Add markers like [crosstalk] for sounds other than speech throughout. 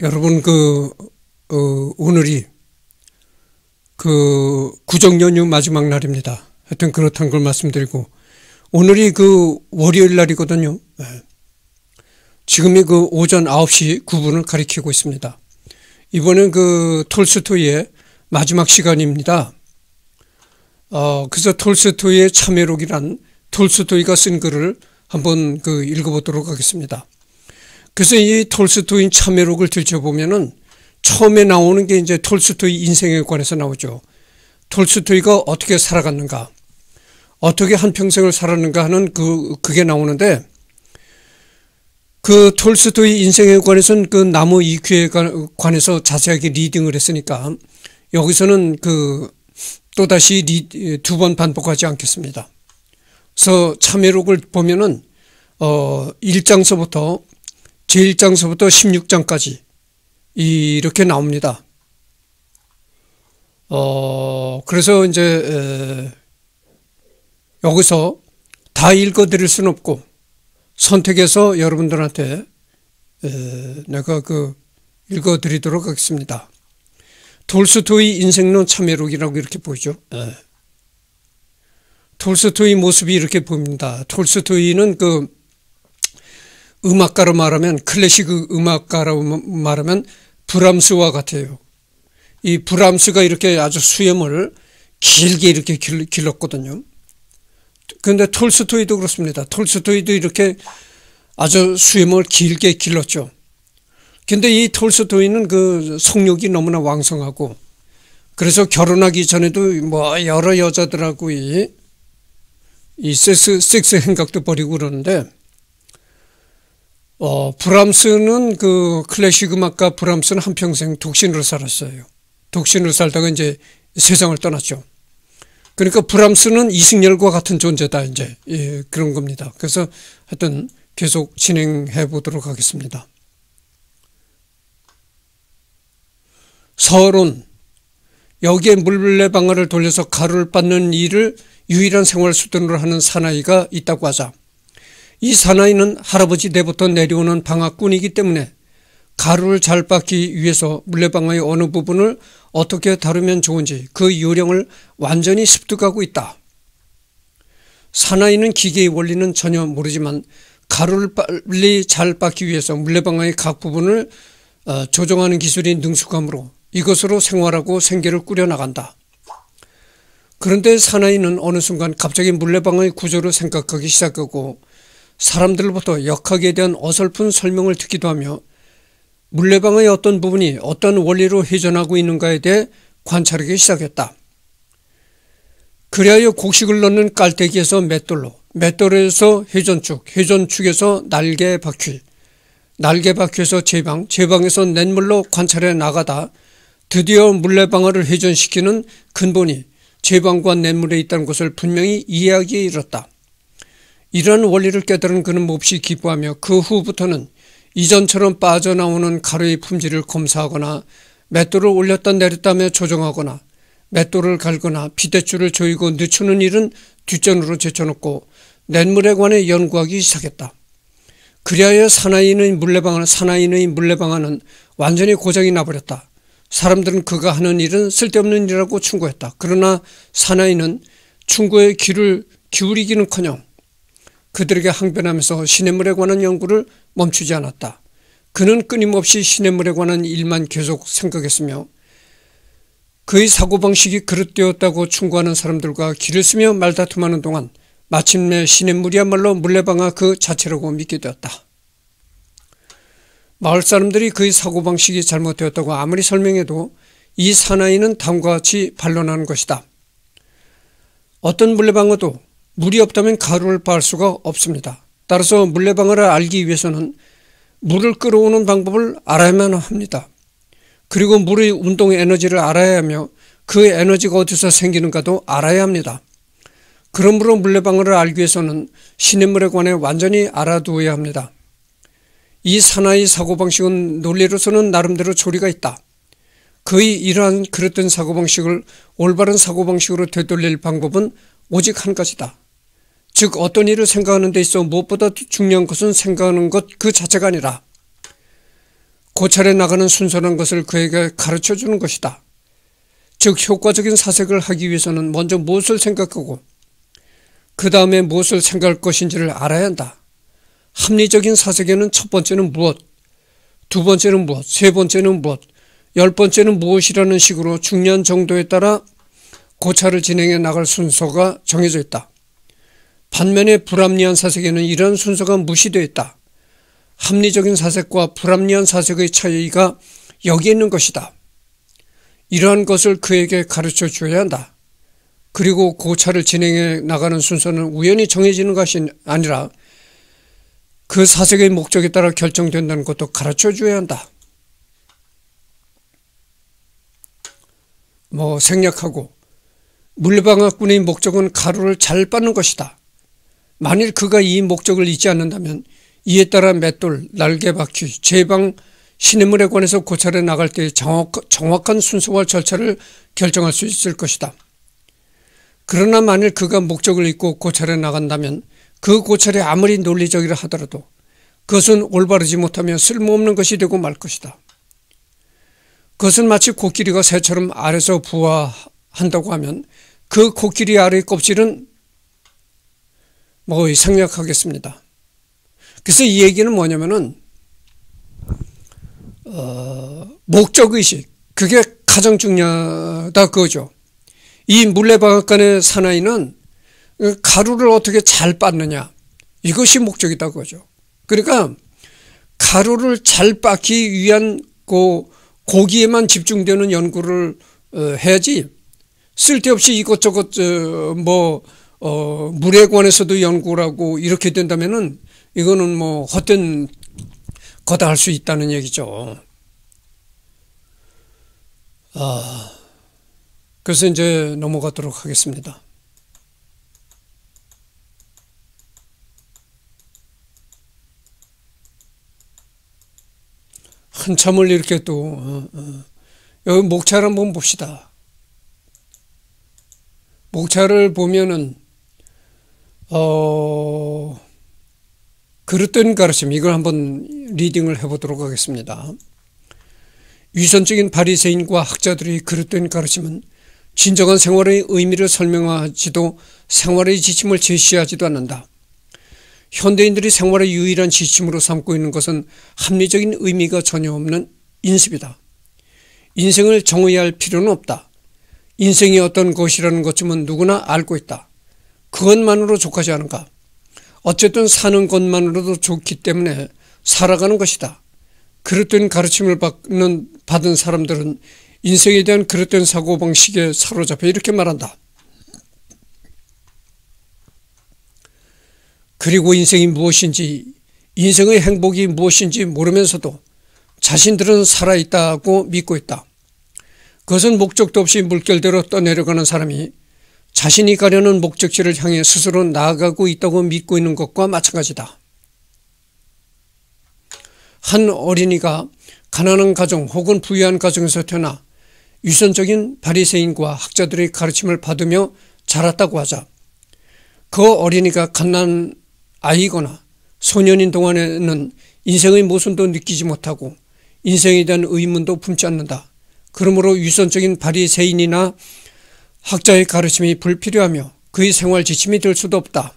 여러분 그 어, 오늘이 그 구정 연휴 마지막 날입니다. 하여튼 그렇다는 걸 말씀드리고 오늘이 그 월요일 날이거든요. 네. 지금이 그 오전 9시 9분을 가리키고 있습니다. 이번엔 그 톨스토이의 마지막 시간입니다. 어, 그래서 톨스토이의 참회록이란 톨스토이가 쓴 글을 한번 그 읽어보도록 하겠습니다. 그래서 이 톨스토인 참여록을 들춰보면은 처음에 나오는 게 이제 톨스토이 인생에 관해서 나오죠. 톨스토이가 어떻게 살아갔는가, 어떻게 한평생을 살았는가 하는 그, 그게 나오는데 그 톨스토이 인생에 관해서는 그 나무 이큐에 관해서 자세하게 리딩을 했으니까 여기서는 그 또다시 두 번 반복하지 않겠습니다. 그래서 참여록을 보면은 어 1장서부터 제1장서부터 16장까지 이렇게 나옵니다. 어, 그래서 이제 여기서 다 읽어 드릴 수는 없고 선택해서 여러분들한테 내가 그 읽어 드리도록 하겠습니다. 톨스토이 인생론 참여록이라고 이렇게 보이죠. 톨스토이 모습이 이렇게 보입니다. 톨스토이는 그 음악가로 말하면 클래식 음악가로 말하면 브람스와 같아요. 이 브람스가 이렇게 아주 수염을 길게 이렇게 길렀거든요. 그런데 톨스토이도 그렇습니다. 톨스토이도 이렇게 아주 수염을 길게 길렀죠. 근데 이 톨스토이는 그 성욕이 너무나 왕성하고 그래서 결혼하기 전에도 뭐 여러 여자들하고 이, 이 섹스, 섹스 생각도 버리고 그러는데 어, 브람스는 그 클래식 음악가 브람스는 한평생 독신으로 살았어요. 독신으로 살다가 이제 세상을 떠났죠. 그러니까 브람스는 이승열과 같은 존재다 이제 예, 그런 겁니다. 그래서 하여튼 계속 진행해 보도록 하겠습니다. 서론 여기에 물레 방아를 돌려서 가루를 빻는 일을 유일한 생활 수단으로 하는 사나이가 있다고 하자. 이 사나이는 할아버지 때부터 내려오는 방학꾼이기 때문에 가루를 잘 빻기 위해서 물레방아의 어느 부분을 어떻게 다루면 좋은지 그 요령을 완전히 습득하고 있다. 사나이는 기계의 원리는 전혀 모르지만 가루를 빨리 잘 빻기 위해서 물레방아의 각 부분을 어, 조정하는 기술이 능숙함으로 이것으로 생활하고 생계를 꾸려나간다. 그런데 사나이는 어느 순간 갑자기 물레방아의 구조를 생각하기 시작하고 사람들로부터 역학에 대한 어설픈 설명을 듣기도 하며 물레방의 어떤 부분이 어떤 원리로 회전하고 있는가에 대해 관찰하기 시작했다. 그리하여 곡식을 넣는 깔때기에서 맷돌로, 맷돌에서 회전축, 회전축에서 날개 바퀴, 날개 바퀴에서 제방, 제방에서 냇물로 관찰해 나가다 드디어 물레방아를 회전시키는 근본이 제방과 냇물에 있다는 것을 분명히 이해하기에 이르렀다 이러한 원리를 깨달은 그는 몹시 기뻐하며 그 후부터는 이전처럼 빠져나오는 가루의 품질을 검사하거나 맷돌을 올렸다 내렸다며 조정하거나 맷돌을 갈거나 비대줄을 조이고 늦추는 일은 뒷전으로 제쳐놓고 냇물에 관해 연구하기 시작했다. 그리하여 사나이의 물레방아 는 사나이의 물레방아는 완전히 고장이 나버렸다. 사람들은 그가 하는 일은 쓸데없는 일이라고 충고했다. 그러나 사나이는 충고의 귀를 기울이기는커녕 그들에게 항변하면서 시냇물에 관한 연구를 멈추지 않았다. 그는 끊임없이 시냇물에 관한 일만 계속 생각했으며 그의 사고방식이 그릇되었다고 충고하는 사람들과 길을 쓰며 말다툼하는 동안 마침내 시냇물이야말로 물레방아 그 자체라고 믿게 되었다. 마을 사람들이 그의 사고방식이 잘못되었다고 아무리 설명해도 이 사나이는 다음과 같이 반론하는 것이다. 어떤 물레방아도 물이 없다면 가루를 빨 수가 없습니다. 따라서 물레방아를 알기 위해서는 물을 끌어오는 방법을 알아야만 합니다. 그리고 물의 운동 에너지를 알아야 하며 그 에너지가 어디서 생기는가도 알아야 합니다. 그러므로 물레방아를 알기 위해서는 시냇물에 관해 완전히 알아두어야 합니다. 이 사나이 사고방식은 논리로서는 나름대로 조리가 있다. 그의 이러한 그릇된 사고방식을 올바른 사고방식으로 되돌릴 방법은 오직 한 가지다. 즉 어떤 일을 생각하는 데 있어 무엇보다 중요한 것은 생각하는 것 그 자체가 아니라 고찰에 나가는 순서란 것을 그에게 가르쳐 주는 것이다. 즉 효과적인 사색을 하기 위해서는 먼저 무엇을 생각하고 그 다음에 무엇을 생각할 것인지를 알아야 한다. 합리적인 사색에는 첫 번째는 무엇, 두 번째는 무엇, 세 번째는 무엇, 열 번째는 무엇이라는 식으로 중요한 정도에 따라 고찰을 진행해 나갈 순서가 정해져 있다. 반면에 불합리한 사색에는 이러한 순서가 무시되어 있다. 합리적인 사색과 불합리한 사색의 차이가 여기 에 있는 것이다. 이러한 것을 그에게 가르쳐 줘야 한다. 그리고 고차를 진행해 나가는 순서는 우연히 정해지는 것이 아니라 그 사색의 목적에 따라 결정된다는 것도 가르쳐 줘야 한다. 뭐 생략하고 물방앗꾼의 목적은 가루를 잘 빠는 것이다. 만일 그가 이 목적을 잊지 않는다면 이에 따라 맷돌, 날개바퀴, 제방, 시냇물에 관해서 고찰해 나갈 때 정확, 한 순서와 절차를 결정할 수 있을 것이다. 그러나 만일 그가 목적을 잊고 고찰해 나간다면 그 고찰이 아무리 논리적이라 하더라도 그것은 올바르지 못하며 쓸모없는 것이 되고 말 것이다. 그것은 마치 코끼리가 새처럼 알에서 부화한다고 하면 그 코끼리 알의 껍질은 뭐 거의 생략하겠습니다. 그래서 이 얘기는 뭐냐면은 어, 목적의식 그게 가장 중요하다 그거죠. 이 물레방앗간의 사나이는 가루를 어떻게 잘 빻느냐 이것이 목적이다 그거죠. 그러니까 가루를 잘 빻기 위한 그 고기에만 집중되는 연구를 어, 해야지 쓸데없이 이것저것 어, 뭐 어, 물에 관해서도 연구를 하고 이렇게 된다면은 이거는 뭐 헛된 거다 할 수 있다는 얘기죠. 아, 그래서 이제 넘어가도록 하겠습니다. 한참을 이렇게 또 어, 어. 여기 목차를 한번 봅시다. 목차를 보면은 어, 그릇된 가르침, 이걸 한번 리딩을 해보도록 하겠습니다. 위선적인 바리새인과 학자들의 그릇된 가르침은 진정한 생활의 의미를 설명하지도 생활의 지침을 제시하지도 않는다. 현대인들이 생활의 유일한 지침으로 삼고 있는 것은 합리적인 의미가 전혀 없는 인습이다. 인생을 정의할 필요는 없다. 인생이 어떤 것이라는 것쯤은 누구나 알고 있다. 그것만으로 족하지 않은가? 어쨌든 사는 것만으로도 좋기 때문에 살아가는 것이다. 그릇된 가르침을 받는, 받은 사람들은 인생에 대한 그릇된 사고방식에 사로잡혀 이렇게 말한다. 그리고 인생이 무엇인지, 인생의 행복이 무엇인지 모르면서도 자신들은 살아있다고 믿고 있다. 그것은 목적도 없이 물결대로 떠내려가는 사람이 자신이 가려는 목적지를 향해 스스로 나아가고 있다고 믿고 있는 것과 마찬가지다. 한 어린이가 가난한 가정 혹은 부유한 가정에서 태어나 유선적인 바리새인과 학자들의 가르침을 받으며 자랐다고 하자 그 어린이가 갓난 아이거나 소년인 동안에는 인생의 모순도 느끼지 못하고 인생에 대한 의문도 품지 않는다. 그러므로 유선적인 바리새인이나 학자의 가르침이 불필요하며 그의 생활 지침이 될 수도 없다.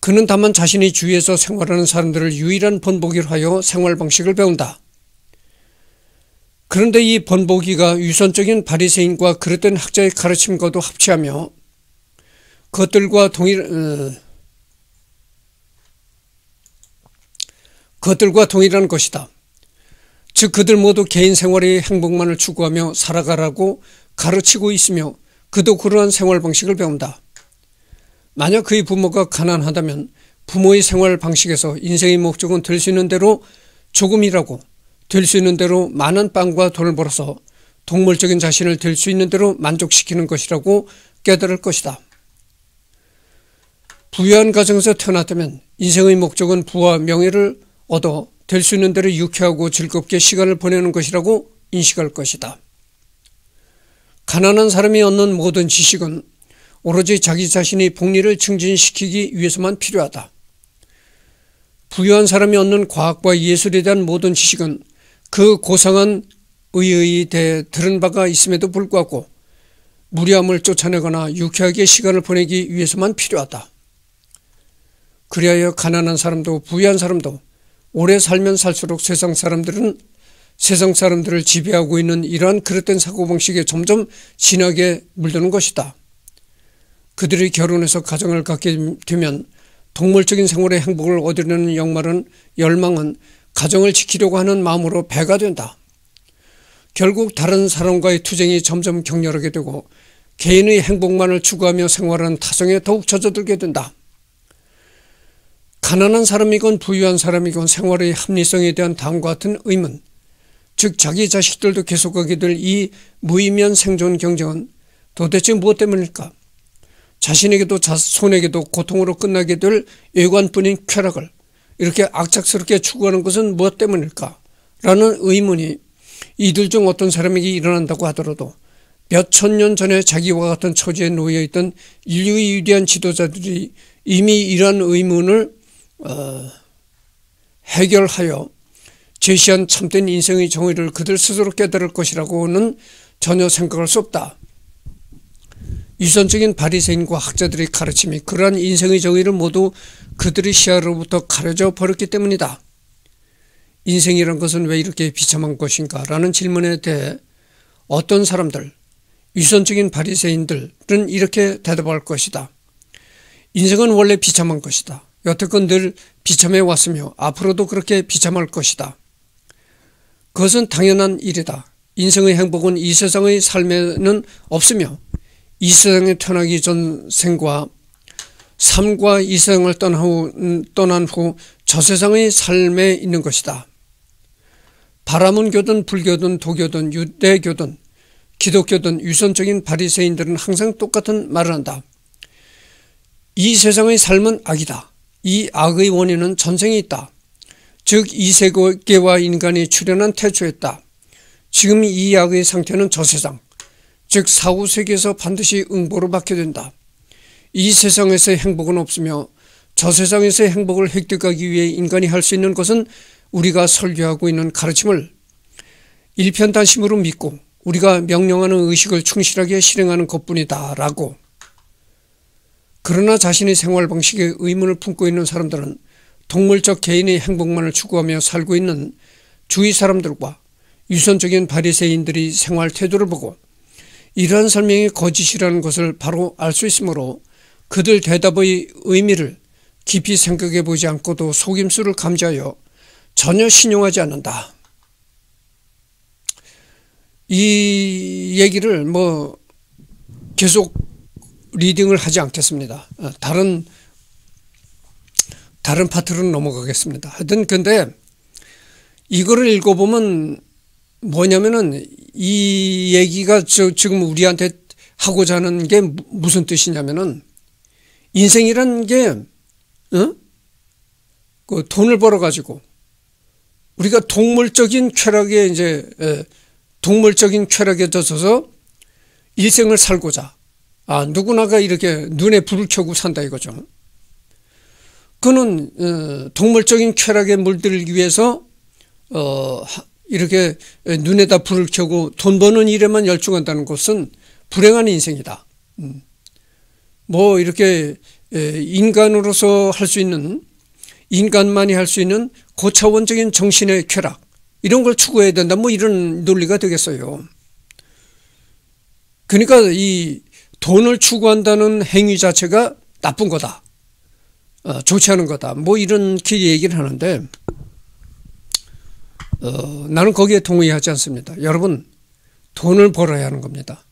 그는 다만 자신이 주위에서 생활하는 사람들을 유일한 번복이로 하여 생활 방식을 배운다. 그런데 이 번복이가 유선적인 바리새인과 그릇된 학자의 가르침과도 합치하며 그것들과 동일 어, 그것들과 동일한 것이다. 즉 그들 모두 개인 생활의 행복만을 추구하며 살아가라고 가르치고 있으며 그도 그러한 생활 방식을 배운다. 만약 그의 부모가 가난하다면 부모의 생활 방식에서 인생의 목적은 될 수 있는 대로 조금이라고 될 수 있는 대로 많은 빵과 돈을 벌어서 동물적인 자신을 될 수 있는 대로 만족시키는 것이라고 깨달을 것이다. 부유한 가정에서 태어났다면 인생의 목적은 부와 명예를 얻어 될 수 있는 대로 유쾌하고 즐겁게 시간을 보내는 것이라고 인식할 것이다. 가난한 사람이 얻는 모든 지식은 오로지 자기 자신이 복리를 증진시키기 위해서만 필요하다. 부유한 사람이 얻는 과학과 예술에 대한 모든 지식은 그 고상한 의의에 대해 들은 바가 있음에도 불구하고 무리함을 쫓아내거나 유쾌하게 시간을 보내기 위해서만 필요하다. 그리하여 가난한 사람도 부유한 사람도 오래 살면 살수록 세상 사람들은 세상 사람들을 지배하고 있는 이러한 그릇된 사고방식에 점점 진하게 물드는 것이다. 그들이 결혼해서 가정을 갖게 되면 동물적인 생활의 행복을 얻으려는 영말은 열망은 가정을 지키려고 하는 마음으로 배가 된다. 결국 다른 사람과의 투쟁이 점점 격렬하게 되고 개인의 행복만을 추구하며 생활하는 타성에 더욱 젖어들게 된다. 가난한 사람이건 부유한 사람이건 생활의 합리성에 대한 다음과 같은 의문, 즉 자기 자식들도 계속하게 될 이 무의미한 생존 경쟁은 도대체 무엇 때문일까? 자신에게도 자손에게도 고통으로 끝나게 될 외관뿐인 쾌락을 이렇게 악착스럽게 추구하는 것은 무엇 때문일까? 라는 의문이 이들 중 어떤 사람에게 일어난다고 하더라도 몇천 년 전에 자기와 같은 처지에 놓여 있던 인류의 위대한 지도자들이 이미 이러한 의문을 어, 해결하여 제시한 참된 인생의 정의를 그들 스스로 깨달을 것이라고는 전혀 생각할 수 없다. 유선적인 바리새인과 학자들의 가르침이 그러한 인생의 정의를 모두 그들의 시야로부터 가려져 버렸기 때문이다. 인생이란 것은 왜 이렇게 비참한 것인가? 라는 질문에 대해 어떤 사람들, 유선적인 바리새인들은 이렇게 대답할 것이다. 인생은 원래 비참한 것이다. 여태껏 늘 비참해 왔으며 앞으로도 그렇게 비참할 것이다. 그것은 당연한 일이다. 인생의 행복은 이 세상의 삶에는 없으며 이 세상에 태어나기 전 생과 삶과 이 세상을 떠난 후, 떠난 후 저 세상의 삶에 있는 것이다. 바라문교든 불교든 도교든 유대교든 기독교든 유선적인 바리새인들은 항상 똑같은 말을 한다. 이 세상의 삶은 악이다. 이 악의 원인은 전생에 있다. 즉이 세계와 인간이 출현한 태초였다. 지금 이 약의 상태는 저세상, 즉 사후 세계에서 반드시 응보를 받게 된다. 이 세상에서 행복은 없으며 저 세상에서 행복을 획득하기 위해 인간이 할 수 있는 것은 우리가 설교하고 있는 가르침을 일편단심으로 믿고 우리가 명령하는 의식을 충실하게 실행하는 것뿐이다 라고. 그러나 자신의 생활 방식에 의문을 품고 있는 사람들은 동물적 개인의 행복만을 추구하며 살고 있는 주위 사람들과 유선적인 바리새인들이 생활 태도를 보고 이러한 설명이 거짓이라는 것을 바로 알 수 있으므로 그들 대답의 의미를 깊이 생각해 보지 않고도 속임수를 감지하여 전혀 신용하지 않는다. 이 얘기를 뭐 계속 리딩을 하지 않겠습니다. 어, 다른 다른 파트로 넘어가겠습니다. 하여튼 근데 이거를 읽어보면 뭐냐면은 이 얘기가 저 지금 우리한테 하고자 하는 게 무슨 뜻이냐면은 인생이란 게 어? 그 돈을 벌어 가지고 우리가 동물적인 쾌락에 이제 동물적인 쾌락에 젖어서 일생을 살고자 아 누구나가 이렇게 눈에 불을 켜고 산다 이거죠. 그는 어, 동물적인 쾌락에 물들기 위해서 어, 이렇게 눈에다 불을 켜고 돈 버는 일에만 열중한다는 것은 불행한 인생이다. 음. 뭐 이렇게 인간으로서 할 수 있는 인간만이 할 수 있는 고차원적인 정신의 쾌락 이런 걸 추구해야 된다. 뭐 이런 논리가 되겠어요. 그러니까 이 돈을 추구한다는 행위 자체가 나쁜 거다. 어, 좋지 않은 거다. 뭐 이런 얘기를 하는데 어, 나는 거기에 동의하지 않습니다. 여러분 돈을 벌어야 하는 겁니다.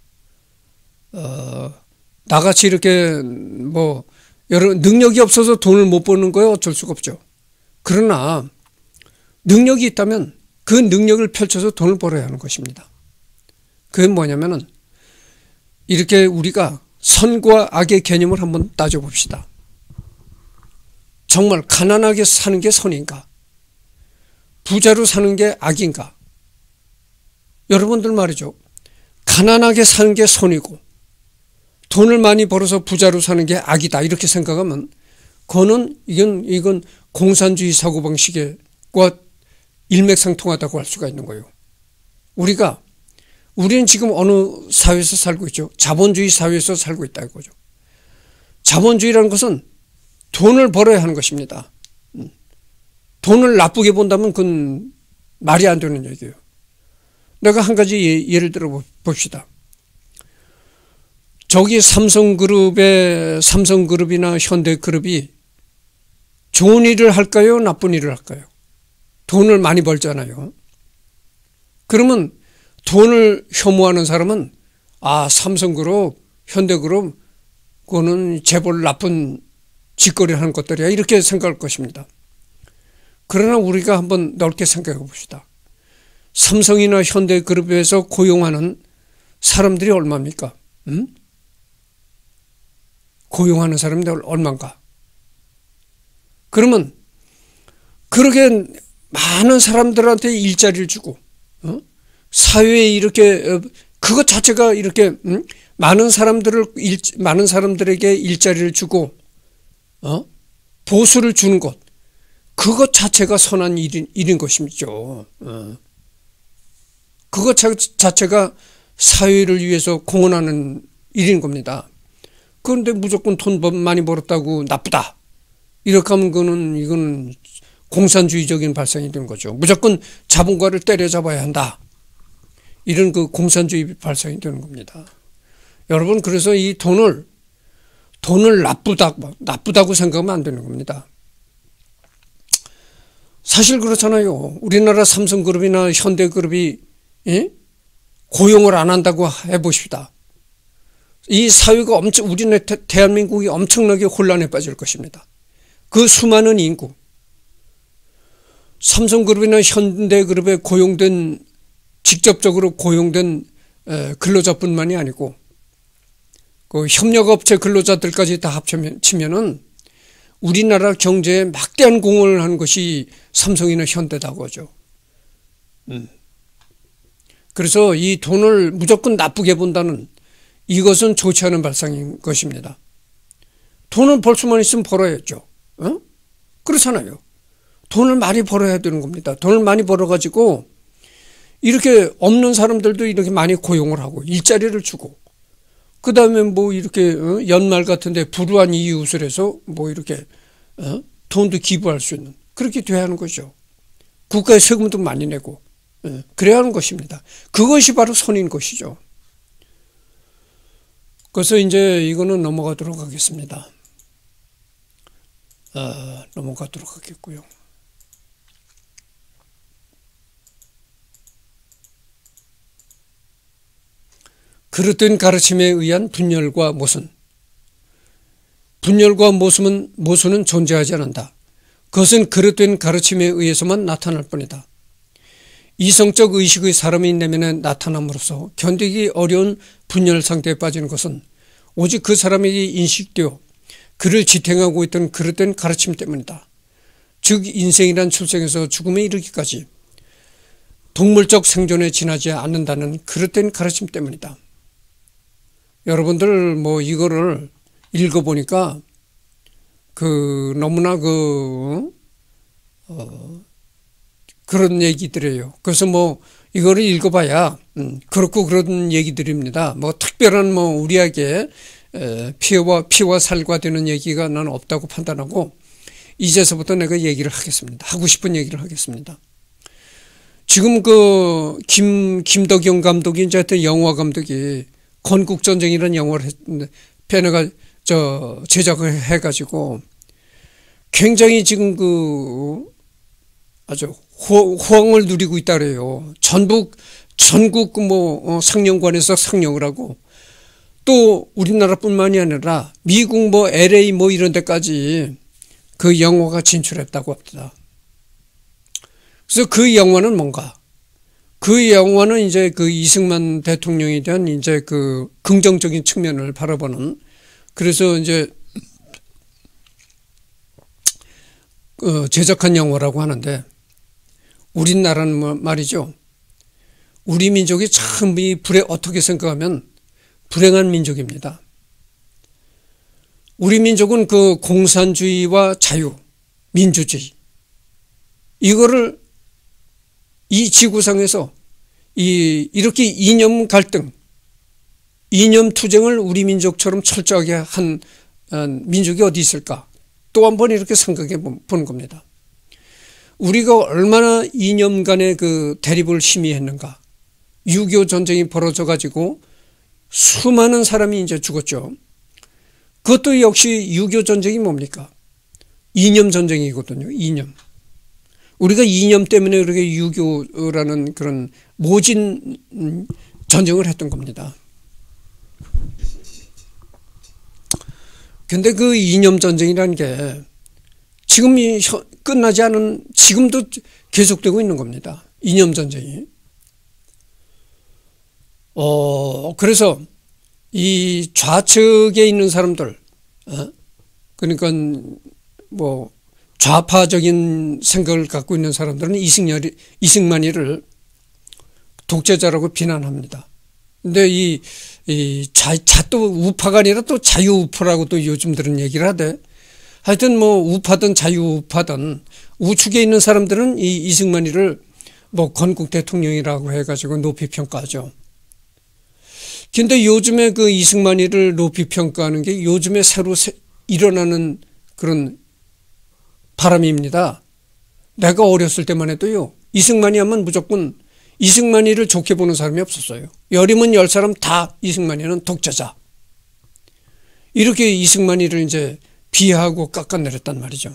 어, 나같이 이렇게 뭐 여러 능력이 없어서 돈을 못 버는 거에 어쩔 수가 없죠. 그러나 능력이 있다면 그 능력을 펼쳐서 돈을 벌어야 하는 것입니다. 그게 뭐냐면은 이렇게 우리가 선과 악의 개념을 한번 따져봅시다. 정말 가난하게 사는 게 선인가? 부자로 사는 게 악인가? 여러분들 말이죠. 가난하게 사는 게 선이고 돈을 많이 벌어서 부자로 사는 게 악이다. 이렇게 생각하면 그거는 이건 이건 공산주의 사고 방식과 일맥상통하다고 할 수가 있는 거예요. 우리가 우리는 지금 어느 사회에서 살고 있죠. 자본주의 사회에서 살고 있다 이거죠. 자본주의라는 것은 돈을 벌어야 하는 것입니다. 음. 돈을 나쁘게 본다면 그건 말이 안 되는 얘기예요. 내가 한 가지 예, 예를 들어 봅시다. 저기 삼성그룹의 삼성그룹이나 현대그룹이 좋은 일을 할까요? 나쁜 일을 할까요? 돈을 많이 벌잖아요. 그러면 돈을 혐오하는 사람은 아 삼성그룹, 현대그룹 그거는 재벌 나쁜 짓거리 하는 것들이야. 이렇게 생각할 것입니다. 그러나 우리가 한번 넓게 생각해 봅시다. 삼성이나 현대그룹에서 고용하는 사람들이 얼마입니까? 음? 고용하는 사람들 얼마인가? 그러면 그렇게 많은 사람들한테 일자리를 주고 어? 사회에 이렇게 어, 그것 자체가 이렇게 음? 많은 사람들을 일, 많은 사람들에게 일자리를 주고 어? 보수를 주는 것 그것 자체가 선한 일인, 일인 것이죠. 어. 그것 자체가 사회를 위해서 공헌하는 일인 겁니다. 그런데 무조건 돈 많이 벌었다고 나쁘다. 이렇게 하면 그는 이건 공산주의적인 발상이 된 거죠. 무조건 자본가를 때려잡아야 한다. 이런 그 공산주의 발상이 되는 겁니다. 여러분 그래서 이 돈을 돈을 나쁘다고, 나쁘다고 생각하면 안 되는 겁니다. 사실 그렇잖아요. 우리나라 삼성그룹이나 현대그룹이 예? 고용을 안 한다고 해봅시다이 사회가 엄청 우리네 대한민국이 엄청나게 혼란에 빠질 것입니다. 그 수많은 인구 삼성그룹이나 현대그룹에 고용된 직접적으로 고용된 근로자뿐만이 아니고 그 협력업체 근로자들까지 다 합치면은 우리나라 경제에 막대한 공헌을 한 것이 삼성이나 현대다그죠 음. 그래서 이 돈을 무조건 나쁘게 본다는 이것은 좋지 않은 발상인 것입니다. 돈을벌 수만 있으면 벌어야죠. 어? 그렇잖아요. 돈을 많이 벌어야 되는 겁니다. 돈을 많이 벌어가지고 이렇게 없는 사람들도 이렇게 많이 고용을 하고 일자리를 주고 그 다음에 뭐 이렇게 어? 연말 같은데 불우한 이웃을 해서 뭐 이렇게 어? 돈도 기부할 수 있는 그렇게 돼야 하는 거죠. 국가에 세금도 많이 내고 예, 그래야 하는 것입니다. 그것이 바로 선인 것이죠. 그래서 이제 이거는 넘어가도록 하겠습니다. 아, 넘어가도록 하겠고요. 그릇된 가르침에 의한 분열과 모순. 분열과 모순은, 모순은 존재하지 않는다. 그것은 그릇된 가르침에 의해서만 나타날 뿐이다. 이성적 의식의 사람이 내면에 나타남으로써 견디기 어려운 분열 상태에 빠진 것은 오직 그 사람에게 인식되어 그를 지탱하고 있던 그릇된 가르침 때문이다. 즉 인생이란 출생에서 죽음에 이르기까지 동물적 생존에 지나지 않는다는 그릇된 가르침 때문이다. 여러분들 뭐 이거를 읽어보니까 그 너무나 그 어, 그런 얘기들이에요. 그래서 뭐 이거를 읽어봐야 음, 그렇고 그런 얘기들입니다. 뭐 특별한 뭐 우리에게 에, 피와 피와 살과 되는 얘기가 난 없다고 판단하고 이제서부터 내가 얘기를 하겠습니다. 하고 싶은 얘기를 하겠습니다. 지금 그 김 김덕영 감독이 이제 영화 감독이 건국전쟁이라는 영화를 했는데 페네가 저 제작을 해가지고 굉장히 지금 그 아주 호, 호황을 누리고 있다 그래요. 전북 전국 그 뭐 어, 상영관에서 상영을 하고 또 우리나라뿐만이 아니라 미국 뭐 LA 뭐 이런 데까지 그 영화가 진출했다고 합니다. 그래서 그 영화는 뭔가 그 영화는 이제 그 이승만 대통령에 대한 이제 그 긍정적인 측면을 바라보는 그래서 이제 어, 제작한 영화라고 하는데 우리나라는 뭐 말이죠. 우리 민족이 참 이 불에 어떻게 생각하면 불행한 민족입니다. 우리 민족은 그 공산주의와 자유, 민주주의 이거를 이 지구상에서 이, 이렇게 이념 갈등, 이념 투쟁을 우리 민족처럼 철저하게 한 민족이 어디 있을까? 또 한 번 이렇게 생각해 보는 겁니다. 우리가 얼마나 이념 간의 그 대립을 심의했는가6.25 전쟁이 벌어져 가지고 수많은 사람이 이제 죽었죠. 그것도 역시 6.25 전쟁이 뭡니까? 이념 전쟁이거든요. 이념. 우리가 이념 때문에 그렇게 유교라는 그런 모진 음, 전쟁을 했던 겁니다. 근데 그 이념 전쟁이라는 게 지금 이 끝나지 않은 지금도 계속되고 있는 겁니다. 이념 전쟁이. 어 그래서 이 좌측에 있는 사람들, 어? 그러니까 뭐 좌파적인 생각을 갖고 있는 사람들은 이승열이, 이승만이를 독재자라고 비난합니다. 근데 이, 이 자, 자, 또 우파가 아니라 또 자유우파라고 또 요즘들은 얘기를 하대. 하여튼 뭐 우파든 자유우파든 우측에 있는 사람들은 이 이승만이를 뭐 건국 대통령이라고 해가지고 높이 평가하죠. 근데 요즘에 그 이승만이를 높이 평가하는 게 요즘에 새로 일어나는 그런 바람입니다. 내가 어렸을 때만 해도요. 이승만이 하면 무조건 이승만이를 좋게 보는 사람이 없었어요. 여림은 열 사람 다 이승만이는 독재자. 이렇게 이승만이를 이제 비하하고 깎아내렸단 말이죠.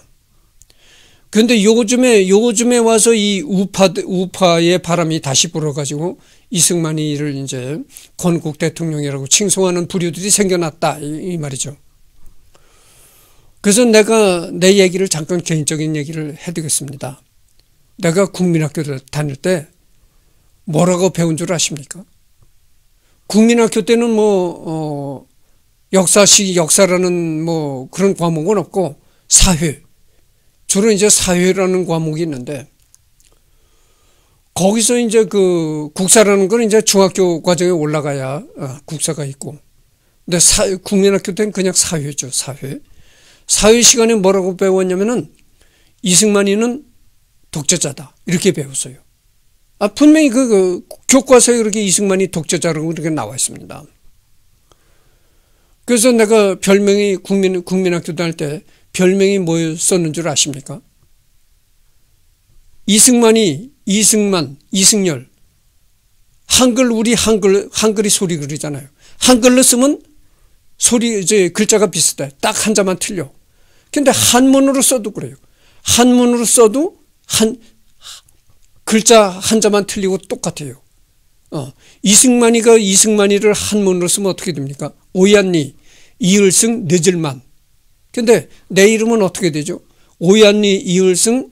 그런데 요즘에 요즘에 와서 이 우파 우파의 바람이 다시 불어가지고 이승만이를 이제 건국 대통령이라고 칭송하는 부류들이 생겨났다 이 말이죠. 그래서 내가 내 얘기를 잠깐 개인적인 얘기를 해드리겠습니다. 내가 국민학교를 다닐 때 뭐라고 배운 줄 아십니까? 국민학교 때는 뭐, 어, 역사시, 역사라는 뭐 그런 과목은 없고 사회. 주로 이제 사회라는 과목이 있는데 거기서 이제 그 국사라는 건 이제 중학교 과정에 올라가야 어, 국사가 있고 근데 사, 국민학교 때는 그냥 사회죠, 사회. 사회 시간에 뭐라고 배웠냐면은 이승만이는 독재자다 이렇게 배웠어요. 아 분명히 그, 그 교과서에 이렇게 이승만이 독재자라고 이렇게 나와 있습니다. 그래서 내가 별명이 국민 국민학교 다닐 때 별명이 뭐였었는 줄 아십니까? 이승만이 이승만 이승열 한글 우리 한글 한글이 소리 그리잖아요. 한글로 쓰면 소리 이제 글자가 비슷해. 딱 한자만 틀려. 근데 한문으로 써도 그래요. 한문으로 써도 한 글자 한자만 틀리고 똑같아요. 어, 이승만이가 이승만이를 한문으로 쓰면 어떻게 됩니까? 오얀니, 이을승, 늦을만. 근데 내 이름은 어떻게 되죠? 오얀니, 이을승,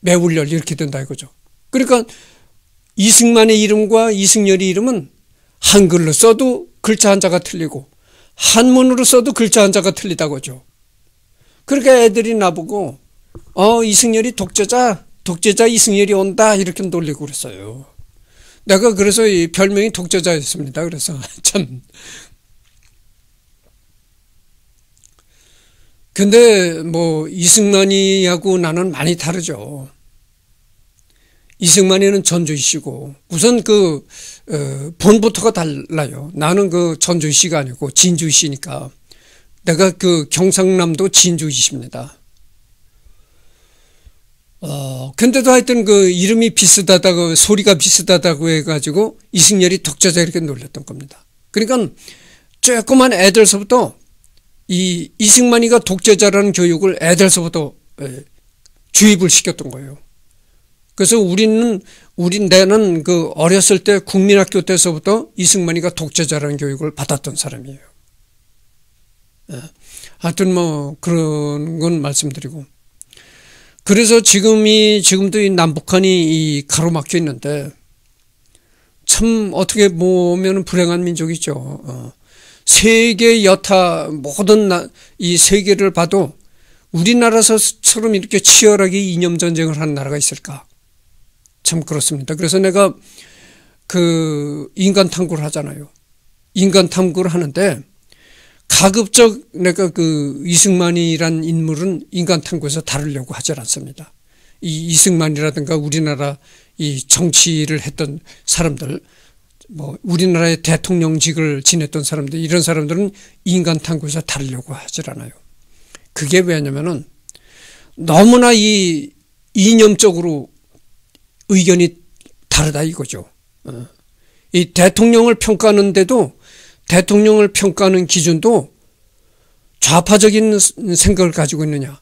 매울열 이렇게 된다 이거죠. 그러니까 이승만의 이름과 이승열의 이름은 한글로 써도 글자 한자가 틀리고 한문으로 써도 글자 한자가 틀리다고죠. 하 그러니까 애들이 나보고 어 이승열이 독재자 독재자 이승열이 온다 이렇게 놀리고 그랬어요. 내가 그래서 이 별명이 독재자였습니다. 그래서 [laughs] 참 근데 뭐 이승만이하고 나는 많이 다르죠. 이승만이는 전주시고 우선 그 어, 본부터가 달라요. 나는 그 전주시가 아니고 진주시니까 내가 그 경상남도 진주이십니다. 어, 근데도 하여튼 그 이름이 비슷하다고, 소리가 비슷하다고 해가지고 이승열이 독자자 이렇게 놀렸던 겁니다. 그러니까 조그만 애들서부터 이 이승만이가 독재자라는 교육을 애들서부터 주입을 시켰던 거예요. 그래서 우리는 우리 내는 그 어렸을 때 국민학교 때서부터 이승만이가 독재자라는 교육을 받았던 사람이에요. 예. 하여튼 뭐 그런 건 말씀드리고 그래서 지금이 지금도 이 남북한이 이 가로막혀 있는데 참 어떻게 보면 불행한 민족이죠. 어. 세계 여타 모든 나, 이 세계를 봐도 우리나라처럼 서 이렇게 치열하게 이념 전쟁을 하는 나라가 있을까? 참 그렇습니다. 그래서 내가 그 인간 탐구를 하잖아요. 인간 탐구를 하는데 가급적 내가 그 이승만이란 인물은 인간 탐구에서 다루려고 하지 않습니다. 이 이승만이라든가 우리나라 이 정치를 했던 사람들 뭐 우리나라의 대통령직을 지냈던 사람들 이런 사람들은 인간 탐구에서 다루려고 하질 않아요. 그게 왜냐면은 너무나 이 이념적으로 의견이 다르다 이거죠. 어. 이 대통령을 평가하는데도 대통령을 평가하는 기준도 좌파적인 생각을 가지고 있느냐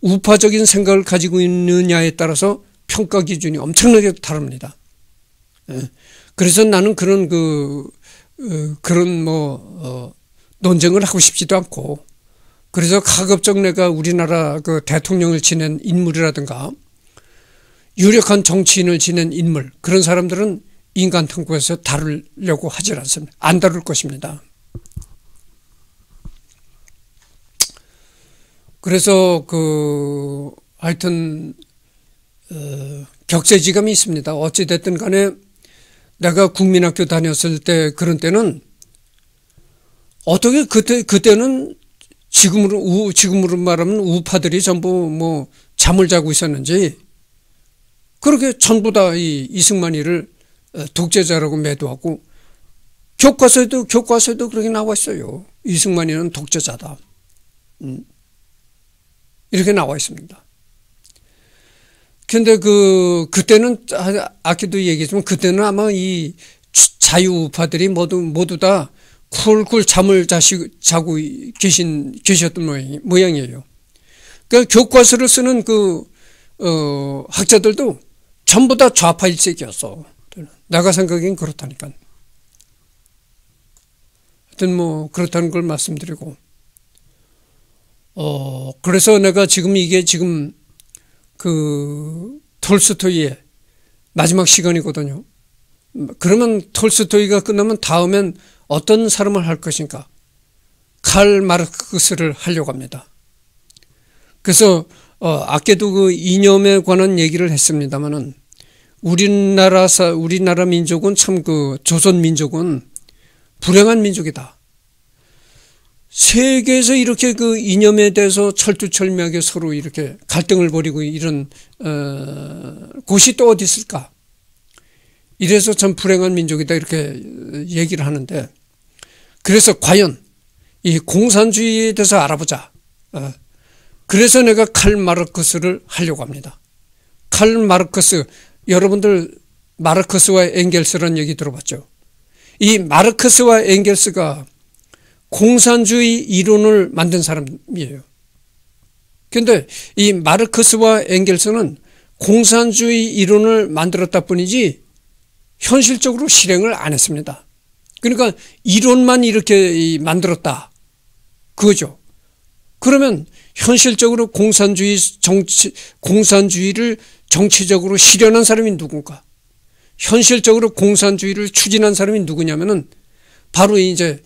우파적인 생각을 가지고 있느냐에 따라서 평가 기준이 엄청나게 다릅니다. 예. 그래서 나는 그런 그 어, 그런 뭐 어, 논쟁을 하고 싶지도 않고 그래서 가급적 내가 우리나라 그 대통령을 지낸 인물이라든가 유력한 정치인을 지낸 인물 그런 사람들은 인간 탐구에서 다루려고 하질 않습니다. 안 다룰 것입니다. 그래서 그 하여튼 어, 격세지감이 있습니다. 어찌 됐든 간에 내가 국민학교 다녔을 때 그런 때는 어떻게 그때 그때는 지금으로 우 지금으로 말하면 우파들이 전부 뭐 잠을 자고 있었는지 그렇게 전부 다 이 이승만이를 어, 독재자라고 매도하고 교과서에도 교과서에도 그렇게 나와 있어요. 이승만이는 독재자다. 음. 이렇게 나와 있습니다. 근데 그 그때는 아까도 얘기했지만 그때는 아마 이 자유우파들이 모두 모두 다 쿨쿨 잠을 자시, 자고 계신 계셨던 모양, 모양이에요. 그 교과서를 쓰는 그 어, 학자들도 전부 다 좌파 일색이었어. 나가 생각엔 그렇다니까. 하여튼 뭐 그렇다는 걸 말씀드리고 어 그래서 내가 지금 이게 지금 그 톨스토이의 마지막 시간이거든요. 그러면 톨스토이가 끝나면 다음엔 어떤 사람을 할 것인가? 칼 마르크스를 하려고 합니다. 그래서 어, 아께도그 이념에 관한 얘기를 했습니다마는 우리나라 사 우리나라 민족은 참 그 조선 민족은 불행한 민족이다. 세계에서 이렇게 그 이념에 대해서 철두철미하게 서로 이렇게 갈등을 벌이고 이런 어, 곳이 또 어디 있을까? 이래서 참 불행한 민족이다 이렇게 얘기를 하는데 그래서 과연 이 공산주의에 대해서 알아보자. 어, 그래서 내가 칼 마르크스를 하려고 합니다. 칼 마르크스 여러분들 마르크스와 앵겔스라는 얘기 들어봤죠? 이 마르크스와 앵겔스가 공산주의 이론을 만든 사람이에요. 그런데 이 마르크스와 앵겔스는 공산주의 이론을 만들었다 뿐이지 현실적으로 실행을 안 했습니다. 그러니까 이론만 이렇게 만들었다. 그거죠. 그러면 현실적으로 공산주의 정치, 공산주의를 정치적으로 실현한 사람이 누군가? 현실적으로 공산주의를 추진한 사람이 누구냐면은 바로 이제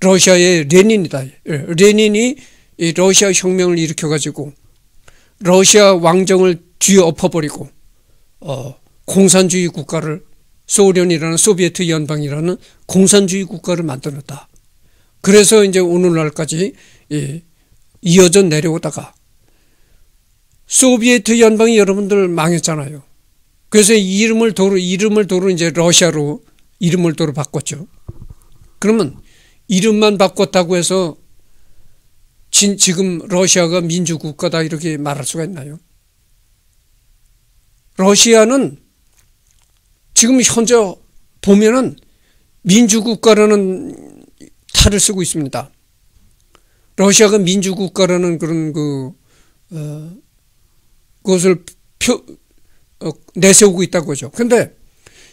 러시아의 레닌이다. 레닌이 러시아 혁명을 일으켜 가지고 러시아 왕정을 뒤엎어버리고 어, 공산주의 국가를 소련이라는 소비에트 연방이라는 공산주의 국가를 만들었다. 그래서 이제 오늘날까지 이어져 내려오다가 소비에트 연방이 여러분들 망했잖아요. 그래서 이름을 도로 이름을 도로 이제 러시아로 이름을 도로 바꿨죠. 그러면 이름만 바꿨다고 해서 진, 지금 러시아가 민주국가다 이렇게 말할 수가 있나요? 러시아는 지금 현재 보면은 민주국가라는 탈을 쓰고 있습니다. 러시아가 민주국가라는 그런 그 어, 그것을 표, 어, 내세우고 있다고죠. 그런데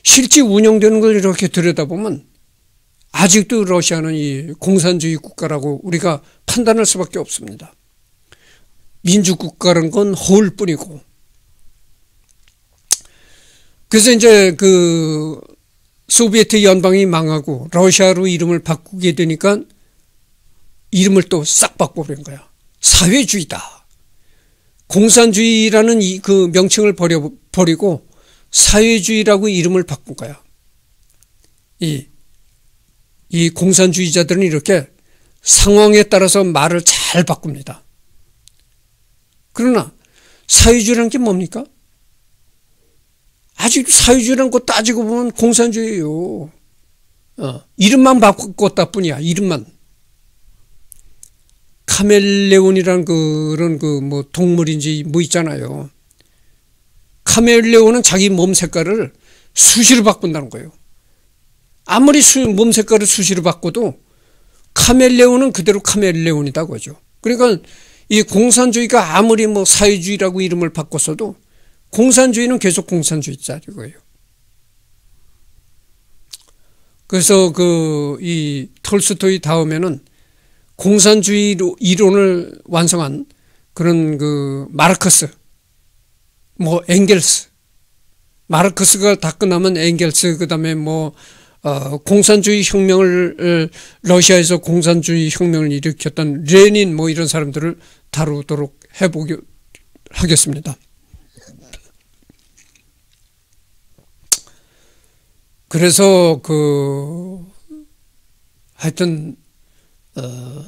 실제 운영되는 걸 이렇게 들여다보면 아직도 러시아는 이 공산주의 국가라고 우리가 판단할 수밖에 없습니다. 민주국가라는 건 허울 뿐이고. 그래서 이제 그 소비에트 연방이 망하고 러시아로 이름을 바꾸게 되니까 이름을 또 싹 바꿔버린 거야. 사회주의다. 공산주의라는 이그 명칭을 버려 버리고 사회주의라고 이름을 바꾼 거야. 이, 이 공산주의자들은 이렇게 상황에 따라서 말을 잘 바꿉니다. 그러나 사회주의란 게 뭡니까? 아직 사회주의란 거 따지고 보면 공산주의예요. 어, 이름만 바꿨다 뿐이야. 이름만. 카멜레온이란 그, 그런 그 뭐 동물인지 뭐 있잖아요. 카멜레온은 자기 몸 색깔을 수시로 바꾼다는 거예요. 아무리 수, 몸 색깔을 수시로 바꿔도 카멜레온은 그대로 카멜레온이다고 하죠. 그러니까 이 공산주의가 아무리 뭐 사회주의라고 이름을 바꿨어도 공산주의는 계속 공산주의자리예요 그래서 그 이 톨스토이 다음에는 공산주의 이론을 완성한 그런 그 마르크스, 뭐 앵겔스, 마르크스가 다 끝나면 앵겔스 그다음에 뭐 어, 공산주의 혁명을 러시아에서 공산주의 혁명을 일으켰던 레닌 뭐 이런 사람들을 다루도록 해보기 하겠습니다. 그래서 그 하여튼 어,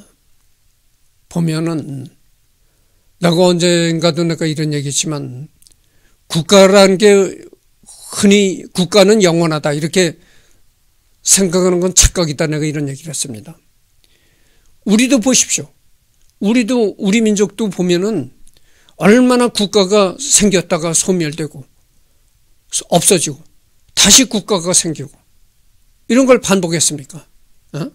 보면은 내가 언젠가도 내가 이런 얘기했지만 국가라는 게 흔히 국가는 영원하다 이렇게 생각하는 건 착각이다 내가 이런 얘기를 했습니다. 우리도 보십시오. 우리도 우리 민족도 보면은 얼마나 국가가 생겼다가 소멸되고 없어지고 다시 국가가 생기고 이런 걸 반복했습니까? 어?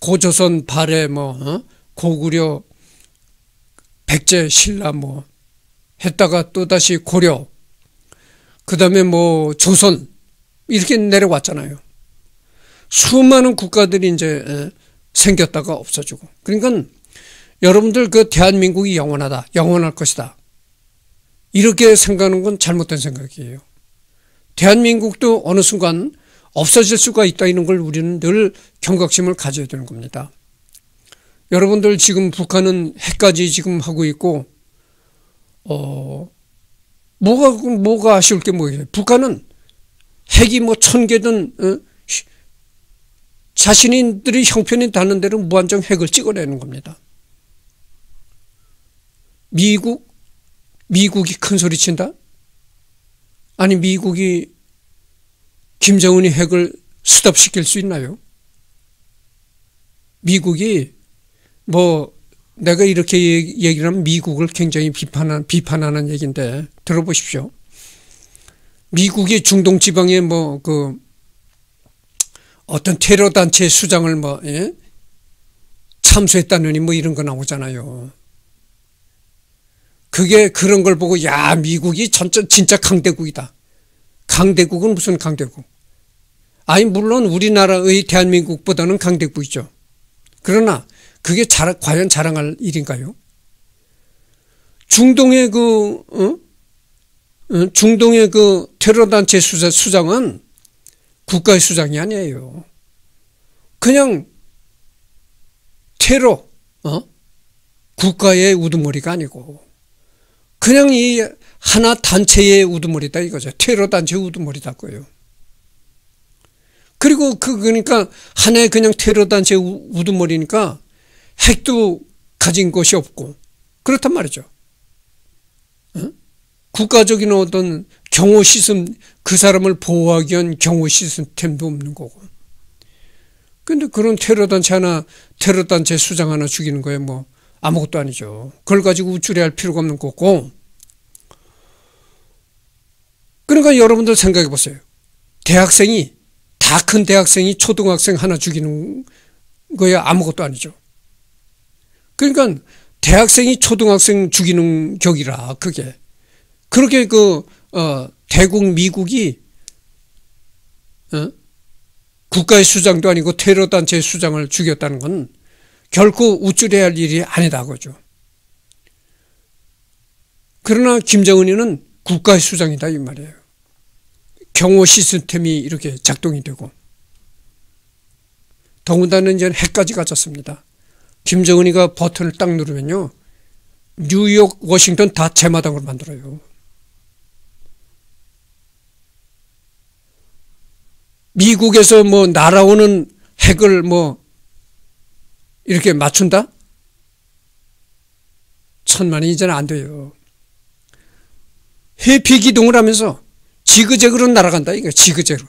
고조선 발해 뭐 어? 고구려 백제 신라 뭐 했다가 또 다시 고려 그다음에 뭐 조선 이렇게 내려왔잖아요. 수많은 국가들이 이제 생겼다가 없어지고 그러니까 여러분들 그 대한민국이 영원하다 영원할 것이다 이렇게 생각하는 건 잘못된 생각이에요. 대한민국도 어느 순간 없어질 수가 있다는 걸 우리는 늘 경각심을 가져야 되는 겁니다. 여러분들 지금 북한은 핵까지 지금 하고 있고 어 뭐가 뭐가 아쉬울 게 뭐예요? 북한은 핵이 뭐 천 개든 어? 자신들이 형편이 닿는 대로 무한정 핵을 찍어내는 겁니다. 미국 미국이 큰 소리 친다? 아니 미국이 김정은이 핵을 수답시킬 수 있나요? 미국이 뭐 내가 이렇게 얘기를 하면 미국을 굉장히 비판한, 비판하는 얘기인데 들어보십시오. 미국이 중동 지방에 뭐 그 어떤 테러 단체 수장을 뭐 예? 참수했다느니 뭐 이런 거 나오잖아요. 그게 그런 걸 보고 야 미국이 전짜 진짜 강대국이다. 강대국은 무슨 강대국? 아니 물론 우리나라의 대한민국보다는 강대국이죠. 그러나 그게 자라, 과연 자랑할 일인가요? 중동의 그 어? 어 중동의 그 테러 단체 수사, 수장은 국가의 수장이 아니에요. 그냥 테러 어? 국가의 우두머리가 아니고 그냥 이 하나 단체의 우두머리다 이거죠. 테러 단체 우두머리다고요. 그리고 그 그러니까 하나의 그냥 테러 단체 우두머리니까 핵도 가진 것이 없고 그렇단 말이죠. 응? 어? 국가적인 어떤 경호 시스템 그 사람을 보호하기 위한 경호 시스템도 없는 거고. 근데 그런 테러 단체 하나 테러 단체 수장 하나 죽이는 거에 뭐 아무것도 아니죠. 그걸 가지고 우쭐해할 필요가 없는 거고. 그러니까 여러분들 생각해 보세요. 대학생이 다 큰 대학생이 초등학생 하나 죽이는 거야 아무것도 아니죠. 그러니까 대학생이 초등학생 죽이는 격이라 그게 그렇게 그 어, 대국 미국이 어? 국가의 수장도 아니고 테러 단체의 수장을 죽였다는 건 결코 우쭐해야 할 일이 아니다 그죠. 그러나 김정은이는 국가의 수장이다 이 말이에요. 경호 시스템이 이렇게 작동이 되고 더군다나 이제 핵까지 가졌습니다. 김정은이가 버튼을 딱 누르면요. 뉴욕, 워싱턴 다 제마당으로 만들어요. 미국에서 뭐 날아오는 핵을 뭐 이렇게 맞춘다? 천만이 이제는 안 돼요. 회피 기동을 하면서 지그재그로 날아간다. 이거 지그재그로.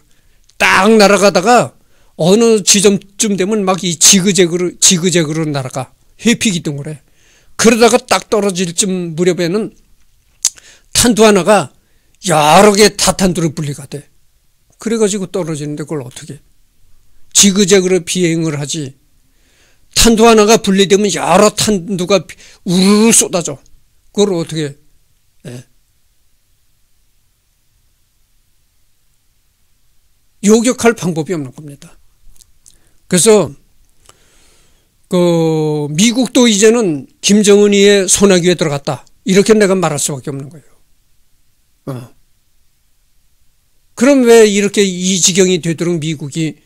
딱 날아가다가 어느 지점쯤 되면 막 이 지그재그로, 지그재그로 날아가. 회피기둥을 해. 그러다가 딱 떨어질 쯤 무렵에는 탄두 하나가 여러 개 타탄두로 분리가 돼. 그래가지고 떨어지는데 그걸 어떻게. 지그재그로 비행을 하지. 탄두 하나가 분리되면 여러 탄두가 우르르 쏟아져. 그걸 어떻게. 예. 요격할 방법이 없는 겁니다. 그래서 그 미국도 이제는 김정은이의 손아귀에 들어갔다 이렇게 내가 말할 수밖에 없는 거예요. 어. 그럼 왜 이렇게 이 지경이 되도록 미국이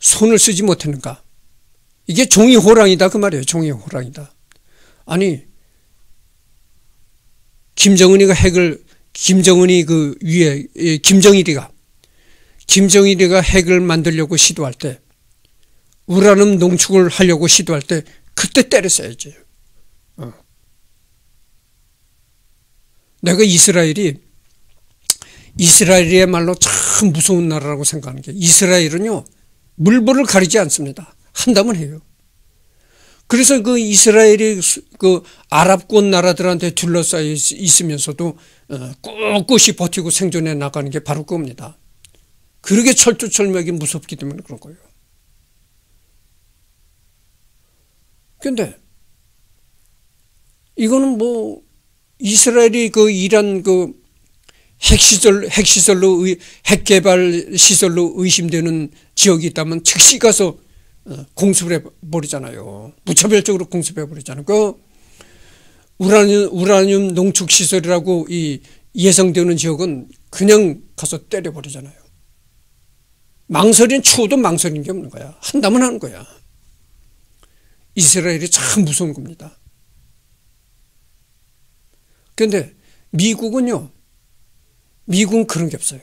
손을 쓰지 못했는가? 이게 종이 호랑이다 그 말이에요. 종이 호랑이다. 아니 김정은이가 핵을 김정은이 그 위에 김정일이가 김정일이가 핵을 만들려고 시도할 때 우라늄 농축을 하려고 시도할 때 그때 때렸어야지. 어. 내가 이스라엘이 이스라엘이야말로 참 무서운 나라라고 생각하는 게 이스라엘은요 물보를 가리지 않습니다. 한다면 해요. 그래서 그 이스라엘이 그 아랍권 나라들한테 둘러싸여 있으면서도 어, 꿋꿋이 버티고 생존해 나가는 게 바로 겁니다 그러게 철두철미하게 무섭기 때문에 그런 거예요. 근데 이거는 뭐 이스라엘이 그 이란 그 핵시설 핵시설로 핵개발 시설로 의심되는 지역이 있다면 즉시 가서 어, 공습을 해 버리잖아요. 무차별적으로 공습해 버리잖아요. 그 우라늄 우라늄 농축 시설이라고 이 예상되는 지역은 그냥 가서 때려 버리잖아요. 망설인 추호도 망설인 게 없는 거야. 한다면 하는 거야. 이스라엘이 참 무서운 겁니다. 그런데 미국은요, 미국은 그런 게 없어요.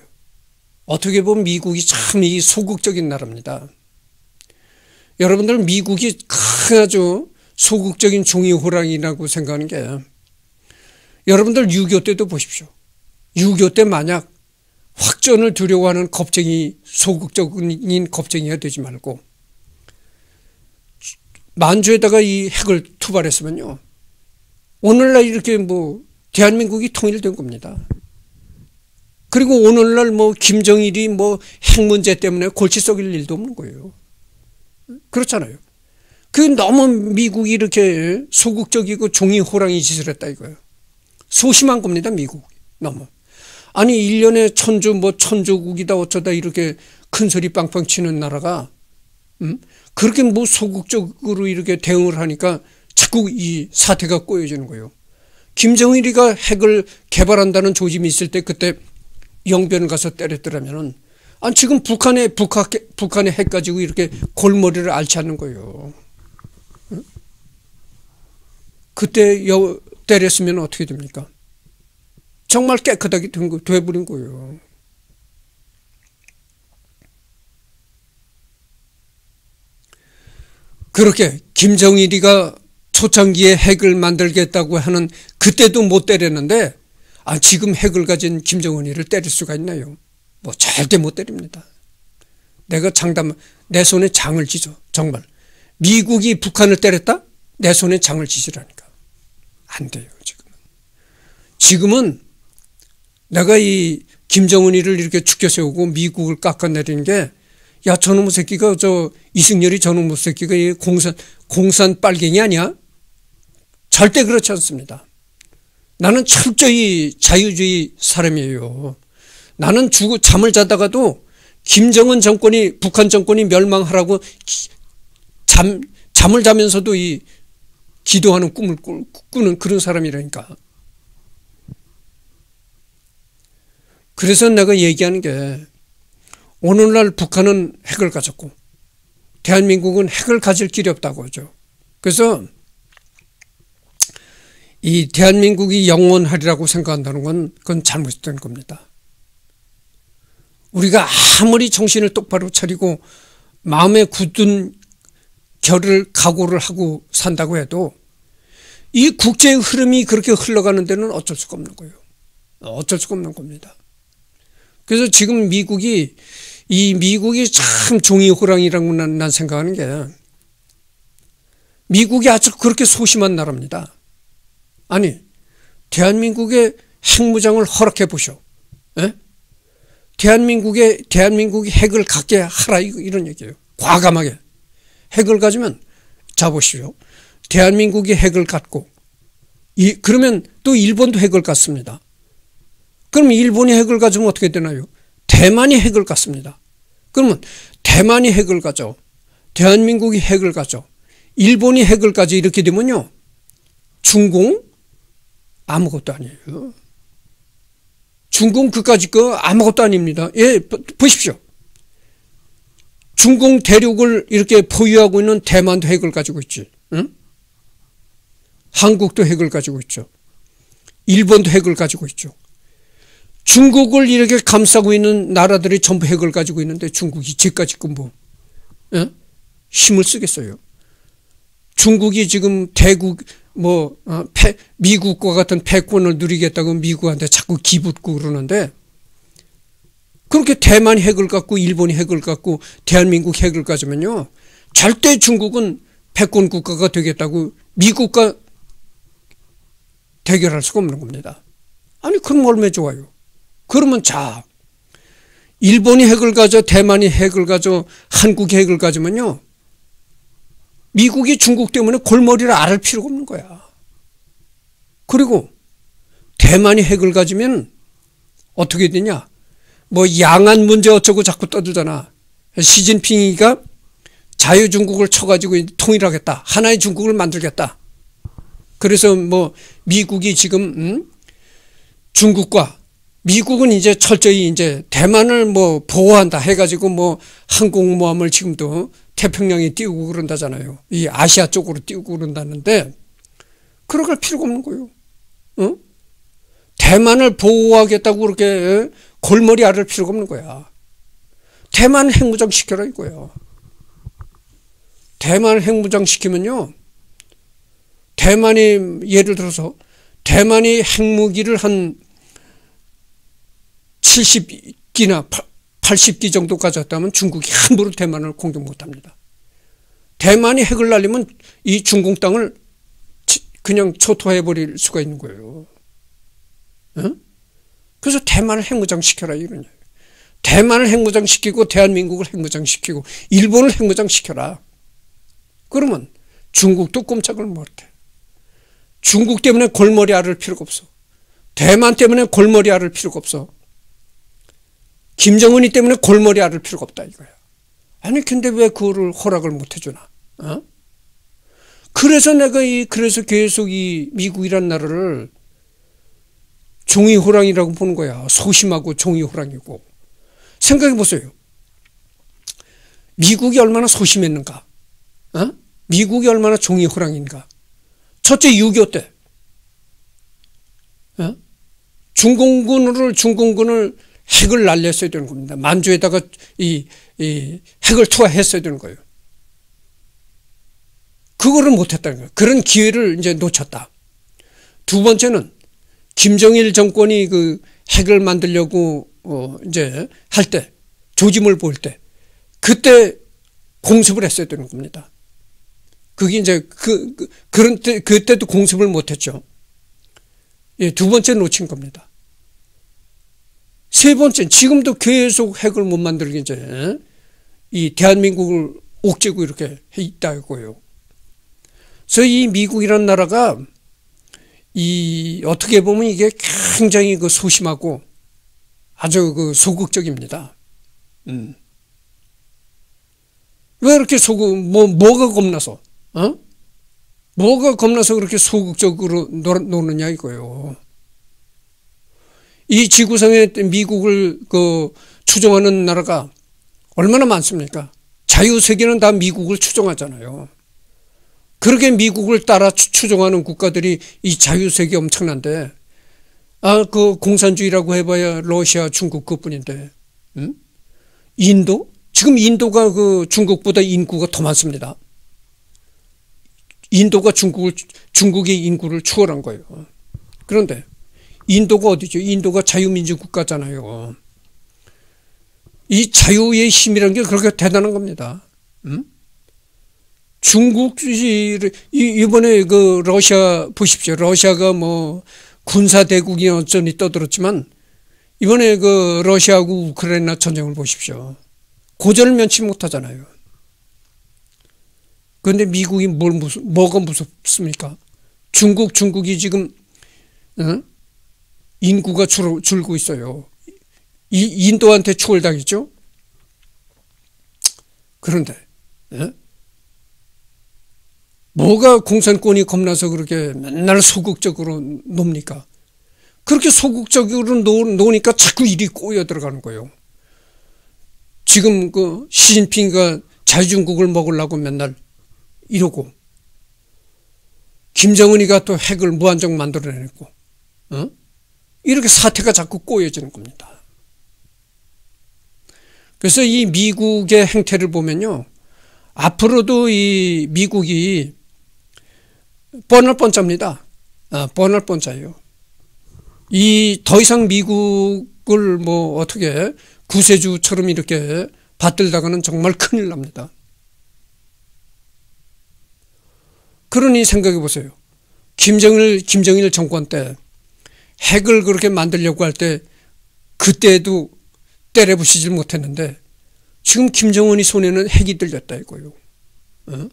어떻게 보면 미국이 참 이 소극적인 나라입니다. 여러분들 미국이 아주 소극적인 종이 호랑이라고 생각하는 게 여러분들 6.25 때도 보십시오. 6.25때 만약 확전을 두려워하는 겁쟁이 소극적인 겁쟁이가 되지 말고 만주에다가 이 핵을 투발했으면요 오늘날 이렇게 뭐 대한민국이 통일된 겁니다. 그리고 오늘날 뭐 김정일이 뭐 핵 문제 때문에 골치 썩일 일도 없는 거예요. 그렇잖아요. 그 너무 미국이 이렇게 소극적이고 종이 호랑이 짓을 했다 이거예요. 소심한 겁니다, 미국. 너무. 아니 1년에 천주 뭐 천조국이다 어쩌다 이렇게 큰 소리 빵빵 치는 나라가 음? 그렇게 뭐 소극적으로 이렇게 대응을 하니까 자꾸 이 사태가 꼬여지는 거예요. 김정일이가 핵을 개발한다는 조짐이 있을 때 그때 영변 가서 때렸더라면은 아 지금 북한의 북한 북한의 핵 가지고 이렇게 골머리를 앓지 않는 거예요. 음? 그때 여, 때렸으면 어떻게 됩니까? 정말 깨끗하게 된 거, 돼버린 거예요. 그렇게 김정일이가 초창기에 핵을 만들겠다고 하는 그때도 못 때렸는데 아 지금 핵을 가진 김정은이를 때릴 수가 있나요? 뭐 절대 못 때립니다. 내가 장담 내 손에 장을 쥐죠. 정말 미국이 북한을 때렸다? 내 손에 장을 쥐지라니까 안 돼요 지금은. 지금은 내가 이 김정은이를 이렇게 죽여 세우고 미국을 깎아내린 게야 저놈의 새끼가 저 이승열이 저놈의 새끼가 이 공산 공산 빨갱이 아니야? 절대 그렇지 않습니다. 나는 철저히 자유주의 사람이에요. 나는 주고 잠을 자다가도 김정은 정권이 북한 정권이 멸망하라고 잠 잠을 자면서도 이 기도하는 꿈을 꾸는 그런 사람이라니까. 그래서 내가 얘기하는 게 오늘날 북한은 핵을 가졌고 대한민국은 핵을 가질 길이 없다고 하죠. 그래서 이 대한민국이 영원하리라고 생각한다는 건 그건 잘못된 겁니다. 우리가 아무리 정신을 똑바로 차리고 마음에 굳은 결을 각오를 하고 산다고 해도 이 국제의 흐름이 그렇게 흘러가는 데는 어쩔 수가 없는 거예요. 어쩔 수가 없는 겁니다. 그래서 지금 미국이 이 미국이 참 종이 호랑이라고 난, 난 생각하는 게 미국이 아주 그렇게 소심한 나라입니다. 아니 대한민국의 핵무장을 허락해 보셔 에? 예? 대한민국의 대한민국이 핵을 갖게 하라 이런 얘기예요. 과감하게 핵을 가지면 잡으시오. 대한민국이 핵을 갖고 이 그러면 또 일본도 핵을 갖습니다. 그럼 일본이 핵을 가지면 어떻게 되나요? 대만이 핵을 갖습니다. 그러면 대만이 핵을 가져. 대한민국이 핵을 가져. 일본이 핵을 가져 이렇게 되면요. 중공 아무것도 아니에요. 중공 그까지 거 아무것도 아닙니다. 예, 보십시오. 중공 대륙을 이렇게 보유하고 있는 대만도 핵을 가지고 있지. 응? 한국도 핵을 가지고 있죠. 일본도 핵을 가지고 있죠. 중국을 이렇게 감싸고 있는 나라들이 전부 핵을 가지고 있는데 중국이 지까지금 뭐 예? 힘을 쓰겠어요. 중국이 지금 대국 뭐 어, 패, 미국과 같은 패권을 누리겠다고 미국한테 자꾸 기붙고 그러는데 그렇게 대만 핵을 갖고 일본이 핵을 갖고 대한민국 핵을 가지면요 절대 중국은 패권 국가가 되겠다고 미국과 대결할 수가 없는 겁니다. 아니 그럼 얼마나 좋아요. 그러면 자, 일본이 핵을 가져, 대만이 핵을 가져, 한국이 핵을 가지면요. 미국이 중국 때문에 골머리를 앓을 필요가 없는 거야. 그리고 대만이 핵을 가지면 어떻게 되냐? 뭐 양안 문제 어쩌고 자꾸 떠들잖아. 시진핑이가 자유중국을 쳐가지고 통일하겠다. 하나의 중국을 만들겠다. 그래서 뭐 미국이 지금 음? 중국과 미국은 이제 철저히 이제 대만을 뭐 보호한다 해가지고 뭐 항공모함을 지금도 태평양에 띄우고 그런다잖아요. 이 아시아 쪽으로 띄우고 그런다는데 그럴 필요가 없는 거예요. 응? 어? 대만을 보호하겠다고 그렇게 어? 골머리 앓를 필요가 없는 거야. 대만 핵무장 시켜라 이거야. 대만 핵무장 시키면요. 대만이 예를 들어서 대만이 핵무기를 한 70기나 80기 정도까지 왔다면 중국이 함부로 대만을 공격 못합니다. 대만이 핵을 날리면 이 중국 땅을 그냥 초토해버릴 수가 있는 거예요. 응? 어? 그래서 대만을 핵무장시켜라 이러요 대만을 핵무장시키고 대한민국을 핵무장시키고 일본을 핵무장시켜라. 그러면 중국도 꼼짝을 못해. 중국 때문에 골머리 앓을 필요가 없어. 대만 때문에 골머리 앓을 필요가 없어. 김정은이 때문에 골머리 앓을 필요가 없다 이거야. 아니 근데 왜 그거를 허락을 못 해주나? 어? 그래서 내가 이 그래서 계속 이 미국이란 나라를 종이 호랑이라고 보는 거야. 소심하고 종이 호랑이고. 생각해 보세요. 미국이 얼마나 소심했는가? 어? 미국이 얼마나 종이 호랑인가? 첫째 6.25 때. 어? 중공군을 중공군을 핵을 날렸어야 되는 겁니다. 만주에다가 이, 이 핵을 투하했어야 되는 거예요. 그거를 못했다는 거예요. 그런 기회를 이제 놓쳤다. 두 번째는 김정일 정권이 그 핵을 만들려고 어 이제 할 때 조짐을 볼 때 그때 공습을 했어야 되는 겁니다. 그게 이제 그, 그 그런 때 그때도 공습을 못했죠. 예, 두 번째 놓친 겁니다. 세 번째, 지금도 계속 핵을 못 만들기 전에 이 대한민국을 옥죄고 이렇게 해 있다고요. 그래서 이 미국이란 나라가 이 어떻게 보면 이게 굉장히 그 소심하고 아주 그 소극적입니다. 음. 왜 이렇게 소극, 뭐, 뭐가 겁나서, 어? 뭐가 겁나서 그렇게 소극적으로 노, 노느냐 이거요. 이 지구상에 미국을 그 추종하는 나라가 얼마나 많습니까? 자유세계는 다 미국을 추종하잖아요. 그렇게 미국을 따라 추종하는 국가들이 이 자유세계 엄청난데, 아, 그 공산주의라고 해봐야 러시아, 중국 그뿐인데, 음? 인도? 지금 인도가 그 중국보다 인구가 더 많습니다. 인도가 중국을, 중국의 인구를 추월한 거예요. 그런데 인도가 어디죠? 인도가 자유민주 국가잖아요. 이 자유의 힘이라는 게 그렇게 대단한 겁니다. 음? 중국이 이번에 그 러시아 보십시오. 러시아가 뭐 군사 대국이 어쩐이 떠들었지만 이번에 그 러시아하고 우크라이나 전쟁을 보십시오. 고전을 면치 못하잖아요. 그런데 미국이 뭘무슨 뭐가 무섭습니까? 중국 중국이 지금 응? 인구가 줄, 줄고 있어요. 이, 인도한테 추을당했죠 그런데, 예? 뭐가 공산권이 겁나서 그렇게 맨날 소극적으로 놉니까? 그렇게 소극적으로 노, 노니까 자꾸 일이 꼬여 들어가는 거예요. 지금 그 시진핑이가 자유중국을 먹으려고 맨날 이러고, 김정은이가 또 핵을 무한정 만들어내고, 어? 이렇게 사태가 자꾸 꼬여지는 겁니다. 그래서 이 미국의 행태를 보면요. 앞으로도 이 미국이 뻔할 뻔짜입니다. 아, 뻔할 뻔자예요이 더 이상 미국을 뭐 어떻게 구세주처럼 이렇게 받들다가는 정말 큰일 납니다. 그러니 생각해 보세요. 김정일 김정일 정권 때 핵을 그렇게 만들려고 할 때 그때도 때려부시질 못했는데 지금 김정은이 손에는 핵이 들렸다 이거요. 어?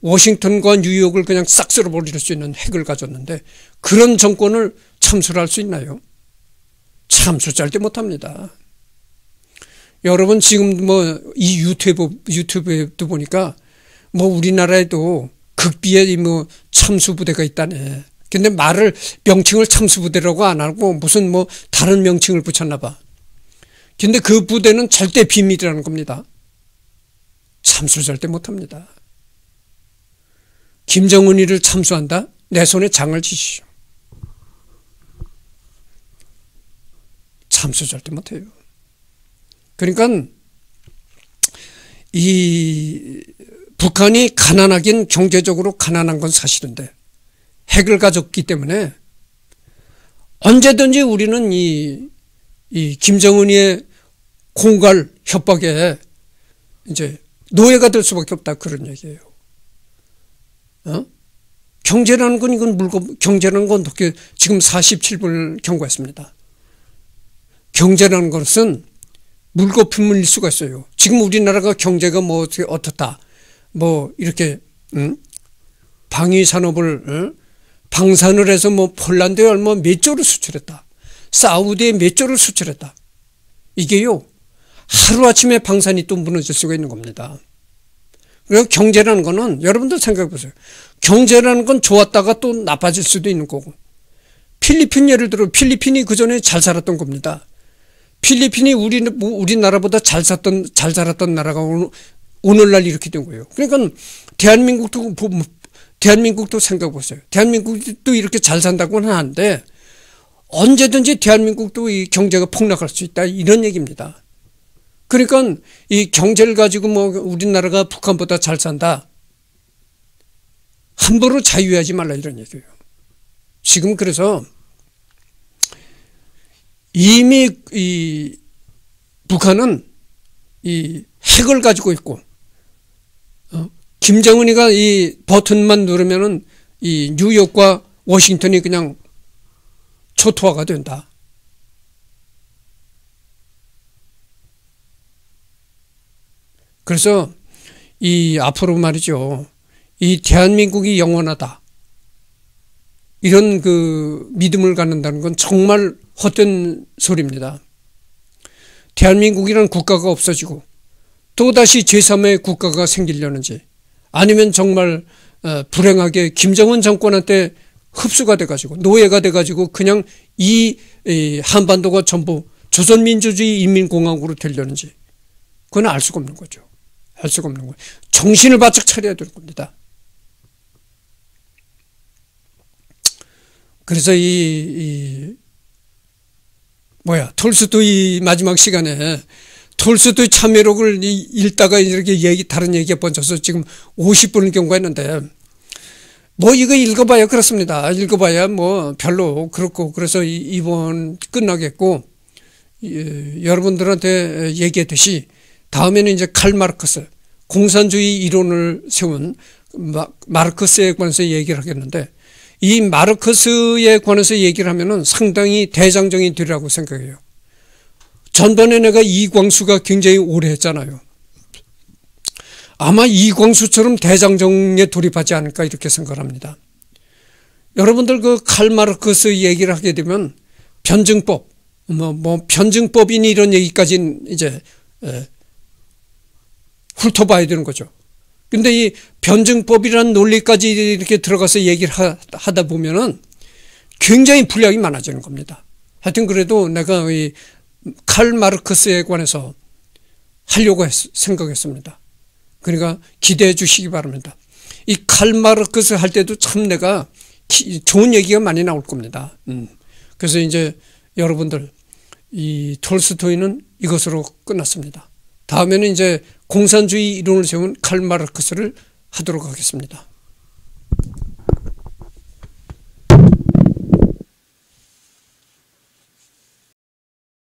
워싱턴과 뉴욕을 그냥 싹 쓸어버릴 수 있는 핵을 가졌는데 그런 정권을 참수를 할 수 있나요? 참수 절대 못합니다. 여러분 지금 뭐 이 유튜브 유튜브도 에 보니까 뭐 우리나라에도 극비의 뭐 참수 부대가 있다네. 근데 말을 명칭을 참수부대라고 안 하고 무슨 뭐 다른 명칭을 붙였나 봐. 근데 그 부대는 절대 비밀이라는 겁니다. 참수 절대 못합니다. 김정은이를 참수한다? 내 손에 장을 치시오. 참수 절대 못해요. 그러니까 이 북한이 가난하긴 경제적으로 가난한 건 사실인데 핵을 가졌기 때문에 언제든지 우리는 이, 이 김정은이의 공갈 협박에 이제 노예가 될 수밖에 없다 그런 얘기예요. 어? 경제라는 건 이건 물건 경제라는 건 어떻게 지금 47불 경고했습니다. 경제라는 것은 물거품일 수가 있어요. 지금 우리나라가 경제가 뭐 어떻다 뭐 이렇게 응? 방위 산업을 응? 방산을 해서 뭐 폴란드에 얼마 몇 조를 수출했다. 사우디에 몇 조를 수출했다. 이게요. 하루아침에 방산이 또 무너질 수가 있는 겁니다. 그리고 경제라는 거는 여러분들 생각해 보세요. 경제라는 건 좋았다가 또 나빠질 수도 있는 거고. 필리핀 예를 들어 필리핀이 그전에 잘 살았던 겁니다. 필리핀이 우리, 뭐 우리나라보다 잘 샀던, 잘 살았던 나라가 오늘날 이렇게 된 거예요. 그러니까 대한민국도 뭐 대한민국도 생각해 보세요. 대한민국도 이렇게 잘 산다고는 하는데 언제든지 대한민국도 이 경제가 폭락할 수 있다 이런 얘기입니다. 그러니까 이 경제를 가지고 뭐 우리나라가 북한보다 잘 산다. 함부로 자유하지 말라 이런 얘기예요. 지금 그래서 이미 이 북한은 이 핵을 가지고 있고 김정은이가 이 버튼만 누르면은 이 뉴욕과 워싱턴이 그냥 초토화가 된다. 그래서 이 앞으로 말이죠. 이 대한민국이 영원하다. 이런 그 믿음을 갖는다는 건 정말 헛된 소리입니다. 대한민국이란 국가가 없어지고 또다시 제3의 국가가 생기려는지 아니면 정말 어, 불행하게 김정은 정권한테 흡수가 돼가지고 노예가 돼가지고 그냥 이 한반도가 전부 조선민주주의 인민공화국으로 되려는지 그건 알 수가 없는 거죠. 알 수가 없는 거예요. 정신을 바짝 차려야 될 겁니다. 그래서 이, 이 뭐야 톨스토이 마지막 시간에 톨스토이 참여록을 읽다가 이렇게 얘기, 다른 얘기에 번져서 지금 50분을 경과했는데, 뭐 이거 읽어봐야 그렇습니다. 읽어봐야 뭐 별로 그렇고, 그래서 이, 번 끝나겠고, 예, 여러분들한테 얘기했듯이, 다음에는 이제 칼 마르크스, 공산주의 이론을 세운 마, 마르크스에 관해서 얘기를 하겠는데, 이 마르크스에 관해서 얘기를 하면은 상당히 대장정이 되리라고 생각해요. 전번에 내가 이광수가 굉장히 오래 했잖아요. 아마 이광수처럼 대장정에 돌입하지 않을까 이렇게 생각합니다. 을 여러분들 그 칼마르크스 얘기를 하게 되면 변증법, 뭐, 뭐 변증법이니 이런 얘기까지 이제 에, 훑어봐야 되는 거죠. 근데 이 변증법이라는 논리까지 이렇게 들어가서 얘기를 하, 하다 보면은 굉장히 분량이 많아지는 겁니다. 하여튼 그래도 내가 이칼 마르크스에 관해서 하려고 했, 생각했습니다. 그러니까 기대해 주시기 바랍니다. 이 칼 마르크스 할 때도 참 내가 기, 좋은 얘기가 많이 나올 겁니다. 음. 그래서 이제 여러분들 이 톨스토이는 이것으로 끝났습니다. 다음에는 이제 공산주의 이론을 세운 칼 마르크스를 하도록 하겠습니다.